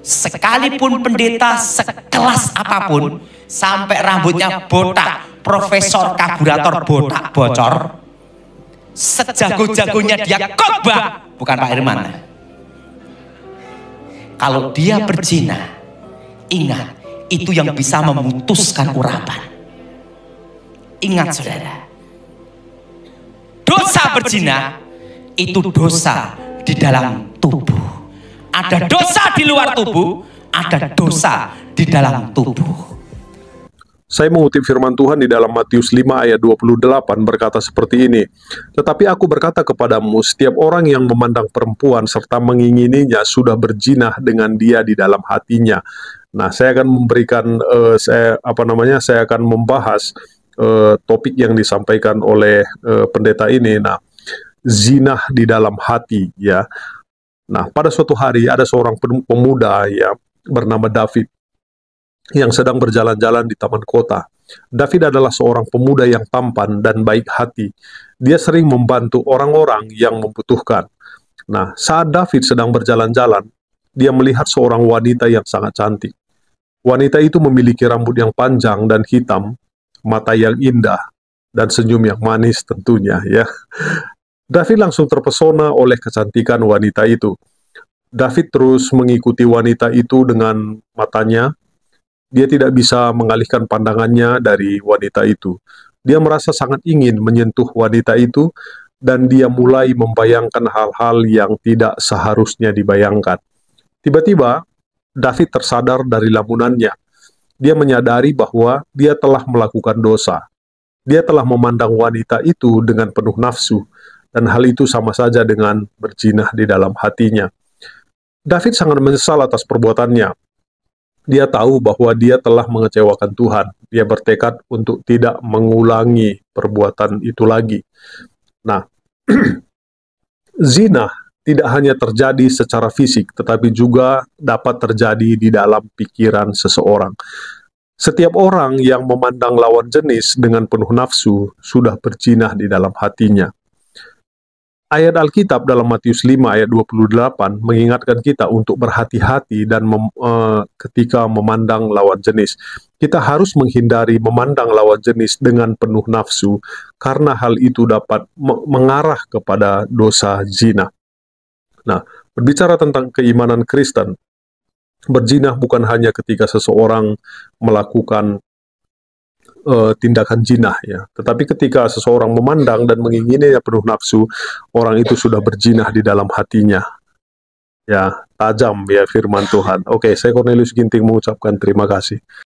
sekalipun pendeta sekelas apapun, sampai rambutnya botak, profesor karburator botak bocor, sejago-jagonya dia khotbah, bukan Pak Irman. Kalau dia berzina, ingat itu yang bisa memutuskan urapan. Ingat saudara, dosa berzina itu dosa di dalam tubuh. Ada dosa di luar tubuh, ada dosa di dalam tubuh. Saya mengutip firman Tuhan di dalam Matius 5 ayat 28 berkata seperti ini, Tetapi aku berkata kepadamu, setiap orang yang memandang perempuan serta mengingininya sudah berjinah dengan dia di dalam hatinya. Nah, saya akan memberikan, uh, saya, apa namanya, saya akan membahas uh, topik yang disampaikan oleh uh, pendeta ini. Nah, zinah di dalam hati ya. Nah, pada suatu hari ada seorang pemuda ya bernama David yang sedang berjalan-jalan di taman kota. David adalah seorang pemuda yang tampan dan baik hati. Dia sering membantu orang-orang yang membutuhkan. Nah, saat David sedang berjalan-jalan, dia melihat seorang wanita yang sangat cantik. Wanita itu memiliki rambut yang panjang dan hitam, mata yang indah, dan senyum yang manis tentunya ya. David langsung terpesona oleh kecantikan wanita itu. David terus mengikuti wanita itu dengan matanya. Dia tidak bisa mengalihkan pandangannya dari wanita itu. Dia merasa sangat ingin menyentuh wanita itu, dan dia mulai membayangkan hal-hal yang tidak seharusnya dibayangkan. Tiba-tiba, David tersadar dari lamunannya. Dia menyadari bahwa dia telah melakukan dosa. Dia telah memandang wanita itu dengan penuh nafsu, dan hal itu sama saja dengan berjinah di dalam hatinya. David sangat menyesal atas perbuatannya. Dia tahu bahwa dia telah mengecewakan Tuhan. Dia bertekad untuk tidak mengulangi perbuatan itu lagi. Nah, zina tidak hanya terjadi secara fisik, tetapi juga dapat terjadi di dalam pikiran seseorang. Setiap orang yang memandang lawan jenis dengan penuh nafsu sudah berjinah di dalam hatinya. Ayat Alkitab dalam Matius 5 ayat 28 mengingatkan kita untuk berhati-hati dan mem, e, ketika memandang lawan jenis. Kita harus menghindari memandang lawan jenis dengan penuh nafsu karena hal itu dapat mengarah kepada dosa zina. Nah, berbicara tentang keimanan Kristen, berzinah bukan hanya ketika seseorang melakukan uh, tindakan jinah ya. Tetapi ketika seseorang memandang dan mengingini ya penuh nafsu, orang itu sudah berjinah di dalam hatinya. Ya, tajam ya firman Tuhan. Oke, saya Cornelius Ginting mengucapkan terima kasih.